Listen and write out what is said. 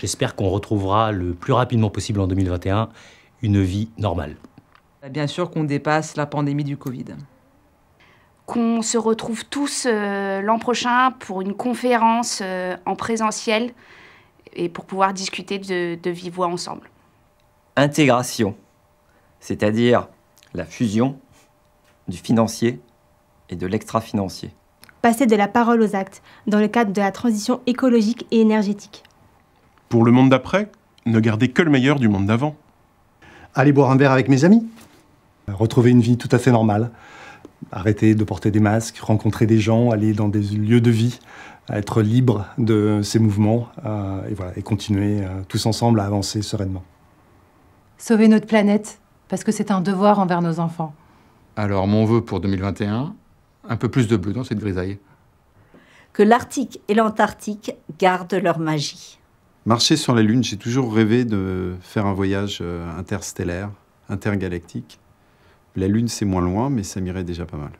J'espère qu'on retrouvera le plus rapidement possible en 2021 une vie normale. Bah, bien sûr qu'on dépasse la pandémie du Covid. Qu'on se retrouve tous euh, l'an prochain pour une conférence euh, en présentiel et pour pouvoir discuter de, de vive voix ensemble. Intégration, c'est-à-dire la fusion du financier et de l'extra-financier. Passer de la parole aux actes dans le cadre de la transition écologique et énergétique. Pour le monde d'après, ne gardez que le meilleur du monde d'avant. Aller boire un verre avec mes amis. Retrouver une vie tout à fait normale. Arrêter de porter des masques, rencontrer des gens, aller dans des lieux de vie, être libre de ces mouvements euh, et, voilà, et continuer euh, tous ensemble à avancer sereinement. Sauver notre planète, parce que c'est un devoir envers nos enfants. Alors mon vœu pour 2021, un peu plus de bleu dans cette grisaille. Que l'Arctique et l'Antarctique gardent leur magie. Marcher sur la Lune, j'ai toujours rêvé de faire un voyage euh, interstellaire, intergalactique. La Lune, c'est moins loin, mais ça m'irait déjà pas mal.